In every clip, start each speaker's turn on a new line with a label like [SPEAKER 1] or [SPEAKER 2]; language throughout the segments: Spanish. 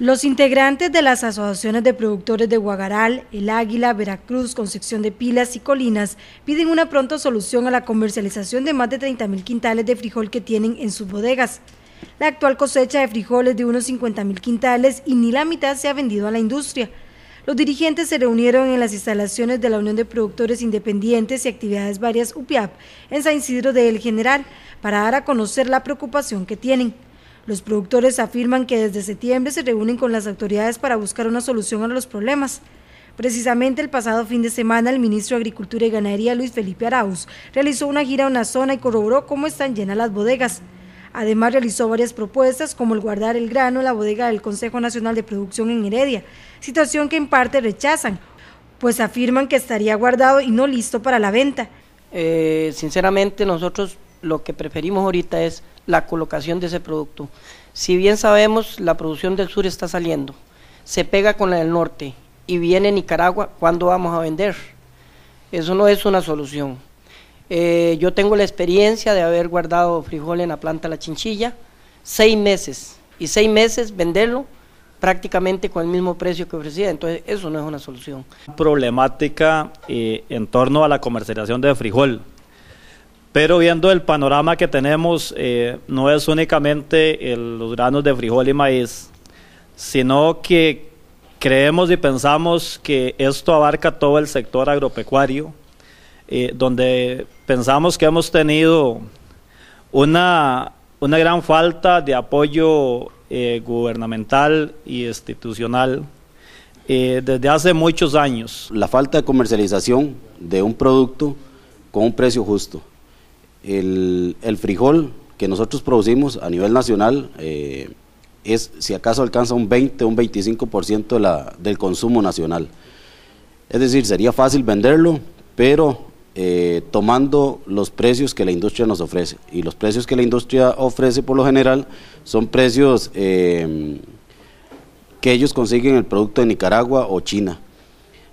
[SPEAKER 1] Los integrantes de las asociaciones de productores de Guagaral, El Águila, Veracruz, Concepción de Pilas y Colinas piden una pronta solución a la comercialización de más de 30.000 quintales de frijol que tienen en sus bodegas. La actual cosecha de frijoles de unos 50.000 quintales y ni la mitad se ha vendido a la industria. Los dirigentes se reunieron en las instalaciones de la Unión de Productores Independientes y Actividades Varias UPIAP en San Isidro de El General para dar a conocer la preocupación que tienen. Los productores afirman que desde septiembre se reúnen con las autoridades para buscar una solución a los problemas. Precisamente el pasado fin de semana, el ministro de Agricultura y Ganadería, Luis Felipe Arauz, realizó una gira a una zona y corroboró cómo están llenas las bodegas. Además, realizó varias propuestas como el guardar el grano en la bodega del Consejo Nacional de Producción en Heredia, situación que en parte rechazan, pues afirman que estaría
[SPEAKER 2] guardado y no listo para la venta. Eh, sinceramente, nosotros lo que preferimos ahorita es la colocación de ese producto. Si bien sabemos, la producción del sur está saliendo, se pega con la del norte y viene Nicaragua, ¿cuándo vamos a vender? Eso no es una solución. Eh, yo tengo la experiencia de haber guardado frijol en la planta La Chinchilla seis meses y seis meses venderlo prácticamente con el mismo precio que ofrecía. Entonces, eso no es una solución.
[SPEAKER 3] Problemática eh, en torno a la comercialización de frijol. Pero viendo el panorama que tenemos, eh, no es únicamente los granos de frijol y maíz, sino que creemos y pensamos que esto abarca todo el sector agropecuario, eh, donde pensamos que hemos tenido una, gran falta de apoyo eh, gubernamental y institucional desde hace muchos años.
[SPEAKER 4] La falta de comercialización de un producto con un precio justo. El, el, frijol que nosotros producimos a nivel nacional eh, es, si acaso alcanza un 20 o un 25% de la, del consumo nacional. Es decir, sería fácil venderlo, pero eh, tomando los precios que la industria nos ofrece. Y los precios que la industria ofrece por lo general son precios eh, que ellos consiguen el producto de Nicaragua o China.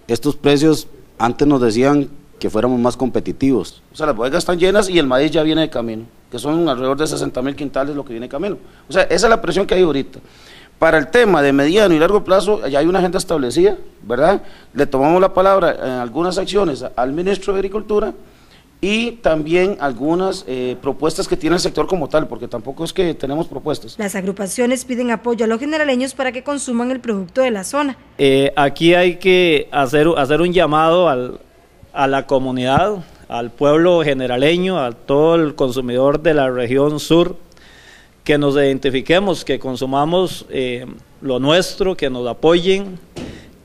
[SPEAKER 4] Estos precios antes nos decían que fuéramos más competitivos.
[SPEAKER 5] O sea, las bodegas están llenas y el maíz ya viene de camino, que son alrededor de 60 mil quintales lo que viene de camino. O sea, esa es la presión que hay ahorita. Para el tema de mediano y largo plazo, ya hay una agenda establecida, ¿verdad? Le tomamos la palabra en algunas acciones al ministro de Agricultura y también algunas eh, propuestas que tiene
[SPEAKER 3] el sector como tal, porque tampoco es que tenemos propuestas.
[SPEAKER 1] Las agrupaciones piden apoyo a los generaleños para que consuman el producto de la zona.
[SPEAKER 3] Eh, aquí hay que hacer, hacer un llamado al, a la comunidad, al pueblo generaleño, a todo el consumidor de la región sur, que nos identifiquemos, que consumamos eh, lo nuestro, que nos apoyen,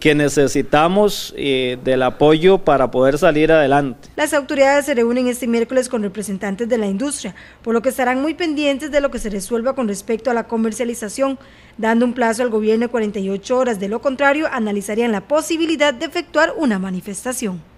[SPEAKER 3] que necesitamos eh, del apoyo para poder salir adelante.
[SPEAKER 1] Las autoridades se reúnen este miércoles con representantes de la industria, por lo que estarán muy pendientes de lo que se resuelva con respecto a la comercialización, dando un plazo al gobierno de 48 horas, de lo contrario analizarían la posibilidad de efectuar una manifestación.